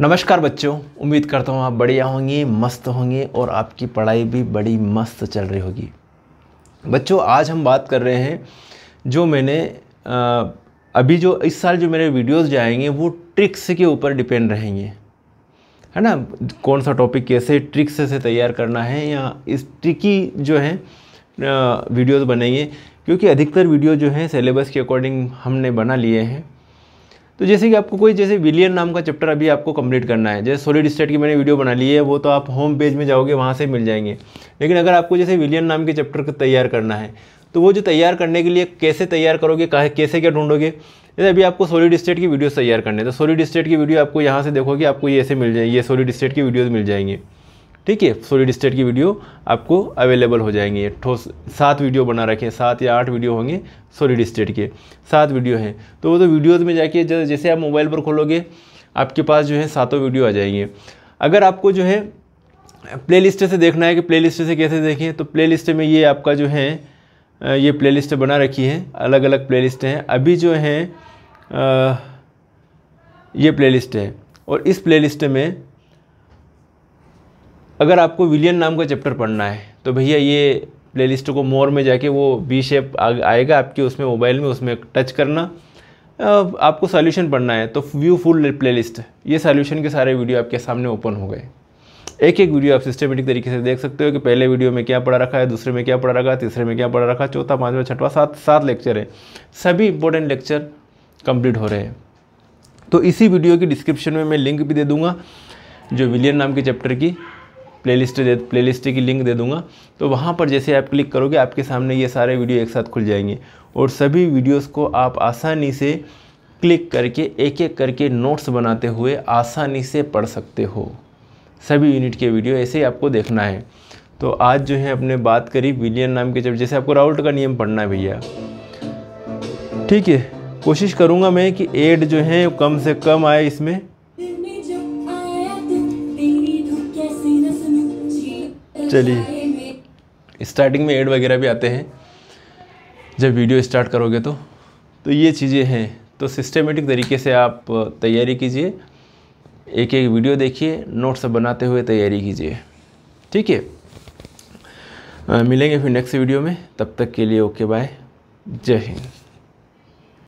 नमस्कार बच्चों उम्मीद करता हूँ आप बढ़िया होंगे मस्त होंगे और आपकी पढ़ाई भी बड़ी मस्त चल रही होगी बच्चों आज हम बात कर रहे हैं जो मैंने आ, अभी जो इस साल जो मेरे वीडियोस जाएंगे वो ट्रिक्स के ऊपर डिपेंड रहेंगे है ना कौन सा टॉपिक कैसे ट्रिक्स से तैयार करना है या इस ट्रिकी जो है वीडियोज़ बनेंगे क्योंकि अधिकतर वीडियो जो हैं सिलेबस के अकॉर्डिंग हमने बना लिए हैं तो जैसे कि आपको कोई जैसे विलियन नाम का चैप्टर अभी आपको कंप्लीट करना है जैसे सॉलिड स्टेट की मैंने वीडियो बना ली है वो तो आप होम पेज में जाओगे वहाँ से मिल जाएंगे लेकिन अगर आपको जैसे विलियन नाम के चैप्टर को तैयार करना है तो वो जो तैयार करने के लिए कैसे तैयार करोगे कैसे क्या ढूंढोगे जैसे अभी आपको सॉलिड स्टेट की वीडियो तैयार करने तो सॉलिड स्टेट की वीडियो आपको यहाँ से देखोगे आपको ये ऐसे मिल जाएगी ये सॉलिड स्टेट की वीडियोज़ मिल जाएंगी ठीक है सॉलिड स्टेट की वीडियो आपको अवेलेबल हो जाएंगे ठोस सात वीडियो बना रखे सात या आठ वीडियो होंगे सॉलिड स्टेट के सात वीडियो हैं तो वो तो वीडियोज़ में जाके जैसे आप मोबाइल पर खोलोगे आपके पास जो है सातों वीडियो आ जाएंगे अगर आपको जो है प्लेलिस्ट से देखना है कि प्लेलिस्ट से कैसे देखें तो प्लेलिस्ट में ये आपका जो है ये प्लेलिस्ट बना रखी है अलग अलग प्लेलिस्ट हैं अभी जो है ये प्लेलिस्ट है और इस प्लेलिस्ट में अगर आपको विलियन नाम का चैप्टर पढ़ना है तो भैया ये प्लेलिस्ट को मोर में जाके वो बी शेप आएगा आपके उसमें मोबाइल में उसमें टच करना आपको सॉल्यूशन पढ़ना है तो व्यू फुल प्लेलिस्ट ये सॉल्यूशन के सारे वीडियो आपके सामने ओपन हो गए एक एक वीडियो आप सिस्टमेटिक तरीके से देख सकते हो कि पहले वीडियो में क्या पढ़ा रखा है दूसरे में क्या पढ़ा रखा है तीसरे में क्या पढ़ा रखा है चौथा पाँचवा छठवा सात सात लेक्चर है सभी इंपॉर्टेंट लेक्चर कंप्लीट हो रहे हैं तो इसी वीडियो की डिस्क्रिप्शन में मैं लिंक भी दे दूंगा जो विलियन नाम के चैप्टर की प्लेलिस्ट दे प्लेलिस्ट की लिंक दे दूंगा तो वहाँ पर जैसे आप क्लिक करोगे आपके सामने ये सारे वीडियो एक साथ खुल जाएंगे और सभी वीडियोस को आप आसानी से क्लिक करके एक एक करके नोट्स बनाते हुए आसानी से पढ़ सकते हो सभी यूनिट के वीडियो ऐसे ही आपको देखना है तो आज जो है अपने बात करी विलियन नाम के जब जैसे आपको राउल्ट का नियम पढ़ना है भैया ठीक है कोशिश करूँगा मैं कि एड जो है कम से कम आए इसमें चलिए स्टार्टिंग में एड वगैरह भी आते हैं जब वीडियो स्टार्ट करोगे तो तो ये चीज़ें हैं तो सिस्टमेटिक तरीके से आप तैयारी कीजिए एक एक वीडियो देखिए नोट्स बनाते हुए तैयारी कीजिए ठीक है मिलेंगे फिर नेक्स्ट वीडियो में तब तक के लिए ओके बाय जय हिंद